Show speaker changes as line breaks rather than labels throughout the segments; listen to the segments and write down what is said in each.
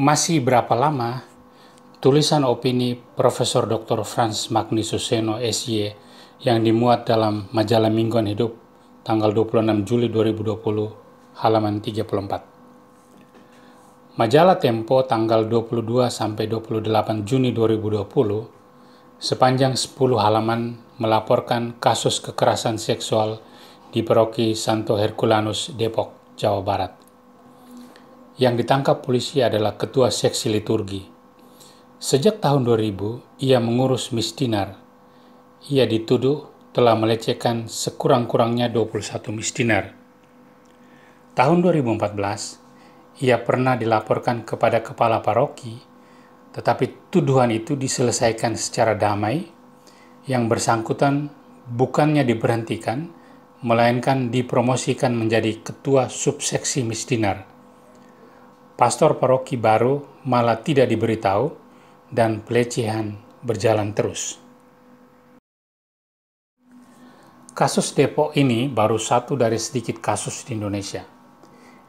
Masih berapa lama? Tulisan opini Profesor Dr. Franz Magni Suseno SY yang dimuat dalam majalah Mingguan Hidup tanggal 26 Juli 2020 halaman 34. Majalah Tempo tanggal 22 sampai 28 Juni 2020 sepanjang 10 halaman melaporkan kasus kekerasan seksual di Peroki Santo Herculanus Depok, Jawa Barat. Yang ditangkap polisi adalah ketua seksi liturgi. Sejak tahun 2000, ia mengurus misdinar. Ia dituduh telah melecehkan sekurang-kurangnya 21 misdinar. Tahun 2014, ia pernah dilaporkan kepada kepala paroki, tetapi tuduhan itu diselesaikan secara damai. Yang bersangkutan bukannya diberhentikan, melainkan dipromosikan menjadi ketua subseksi misdinar pastor paroki baru malah tidak diberitahu dan pelecehan berjalan terus. Kasus Depok ini baru satu dari sedikit kasus di Indonesia.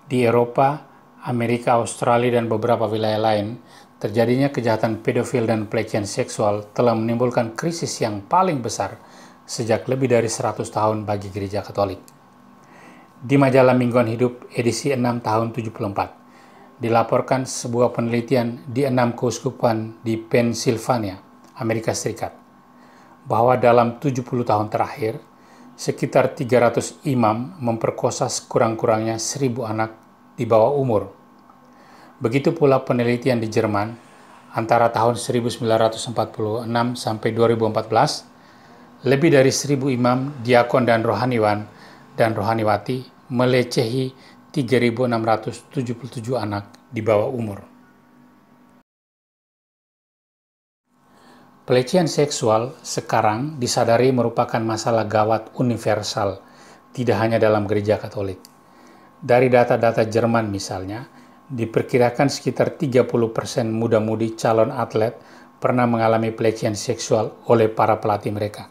Di Eropa, Amerika, Australia, dan beberapa wilayah lain, terjadinya kejahatan pedofil dan pelecehan seksual telah menimbulkan krisis yang paling besar sejak lebih dari 100 tahun bagi gereja Katolik. Di majalah Mingguan Hidup edisi 6 tahun 74, dilaporkan sebuah penelitian di enam keuskupan di Pennsylvania, Amerika Serikat, bahwa dalam 70 tahun terakhir, sekitar 300 imam memperkosa sekurang-kurangnya 1000 anak di bawah umur. Begitu pula penelitian di Jerman antara tahun 1946 sampai 2014, lebih dari 1000 imam, diakon dan rohaniwan dan rohaniwati melecehi 3.677 anak di bawah umur. Pelecehan seksual sekarang disadari merupakan masalah gawat universal, tidak hanya dalam gereja Katolik. Dari data-data Jerman misalnya, diperkirakan sekitar 30% muda-mudi calon atlet pernah mengalami pelecehan seksual oleh para pelatih mereka.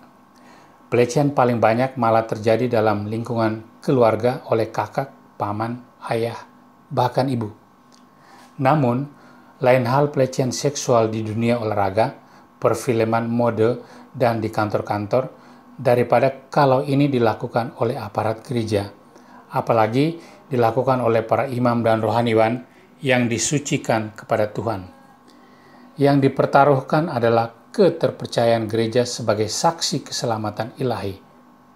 Pelecehan paling banyak malah terjadi dalam lingkungan keluarga oleh kakak paman, ayah, bahkan ibu. Namun, lain hal pelecehan seksual di dunia olahraga, perfilman mode, dan di kantor-kantor daripada kalau ini dilakukan oleh aparat gereja, apalagi dilakukan oleh para imam dan rohaniwan yang disucikan kepada Tuhan. Yang dipertaruhkan adalah keterpercayaan gereja sebagai saksi keselamatan ilahi,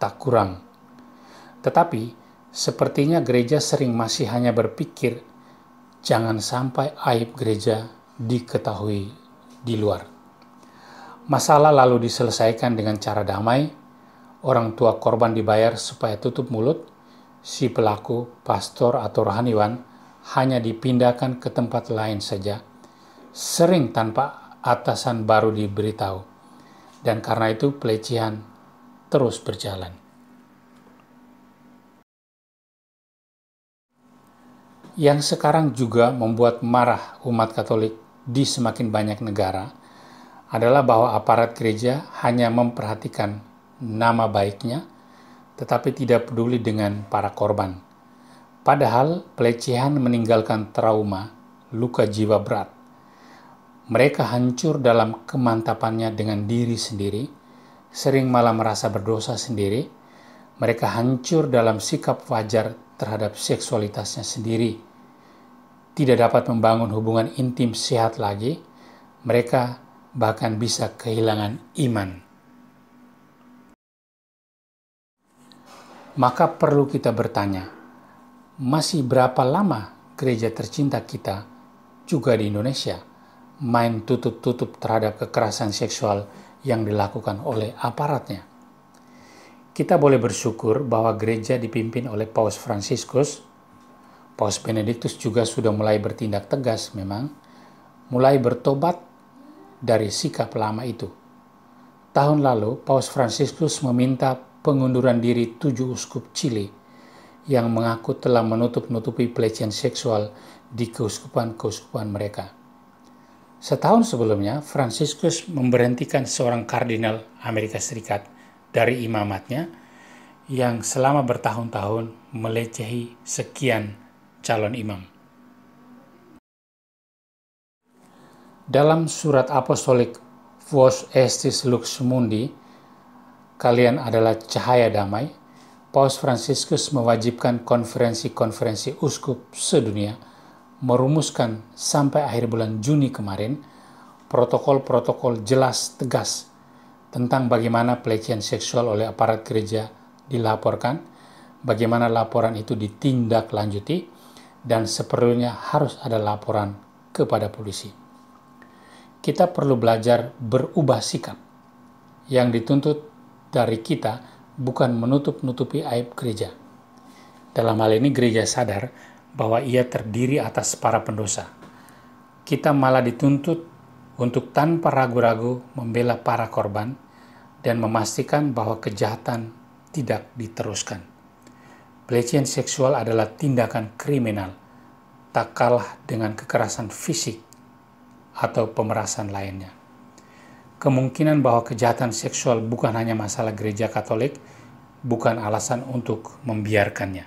tak kurang. Tetapi, Sepertinya gereja sering masih hanya berpikir, jangan sampai aib gereja diketahui di luar. Masalah lalu diselesaikan dengan cara damai, orang tua korban dibayar supaya tutup mulut, si pelaku, pastor atau rohaniwan hanya dipindahkan ke tempat lain saja, sering tanpa atasan baru diberitahu. Dan karena itu pelecehan terus berjalan. yang sekarang juga membuat marah umat Katolik di semakin banyak negara adalah bahwa aparat gereja hanya memperhatikan nama baiknya, tetapi tidak peduli dengan para korban. Padahal pelecehan meninggalkan trauma, luka jiwa berat. Mereka hancur dalam kemantapannya dengan diri sendiri, sering malah merasa berdosa sendiri. Mereka hancur dalam sikap wajar terhadap seksualitasnya sendiri, tidak dapat membangun hubungan intim sehat lagi, mereka bahkan bisa kehilangan iman. Maka perlu kita bertanya, masih berapa lama gereja tercinta kita juga di Indonesia main tutup-tutup terhadap kekerasan seksual yang dilakukan oleh aparatnya? Kita boleh bersyukur bahwa gereja dipimpin oleh Paus Franciscus. Paus Benediktus juga sudah mulai bertindak tegas memang, mulai bertobat dari sikap lama itu. Tahun lalu, Paus Franciscus meminta pengunduran diri tujuh uskup Chile yang mengaku telah menutup-nutupi pelecehan seksual di keuskupan-keuskupan mereka. Setahun sebelumnya, Franciscus memberhentikan seorang kardinal Amerika Serikat dari imamatnya yang selama bertahun-tahun melecehi sekian calon imam. Dalam surat apostolik Vos Estis Lux Mundi, kalian adalah cahaya damai, Paus Franciscus mewajibkan konferensi-konferensi uskup sedunia merumuskan sampai akhir bulan Juni kemarin protokol-protokol jelas tegas tentang bagaimana pelecehan seksual oleh aparat gereja dilaporkan, bagaimana laporan itu ditindaklanjuti, dan seperlunya harus ada laporan kepada polisi. Kita perlu belajar berubah sikap. Yang dituntut dari kita bukan menutup-nutupi aib gereja. Dalam hal ini gereja sadar bahwa ia terdiri atas para pendosa. Kita malah dituntut untuk tanpa ragu-ragu membela para korban dan memastikan bahwa kejahatan tidak diteruskan. Pelecehan seksual adalah tindakan kriminal, tak kalah dengan kekerasan fisik atau pemerasan lainnya. Kemungkinan bahwa kejahatan seksual bukan hanya masalah gereja Katolik, bukan alasan untuk membiarkannya.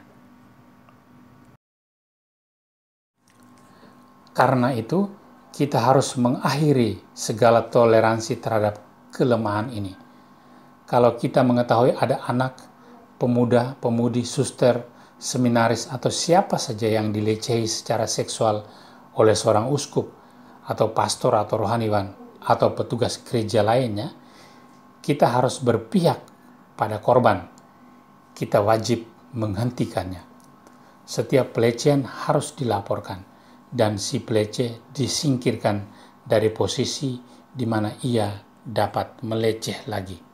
Karena itu, kita harus mengakhiri segala toleransi terhadap kelemahan ini kalau kita mengetahui ada anak, pemuda, pemudi, suster, seminaris, atau siapa saja yang dilecehi secara seksual oleh seorang uskup, atau pastor, atau rohaniwan, atau petugas gereja lainnya, kita harus berpihak pada korban. Kita wajib menghentikannya. Setiap pelecehan harus dilaporkan dan si peleceh disingkirkan dari posisi di mana ia dapat meleceh lagi.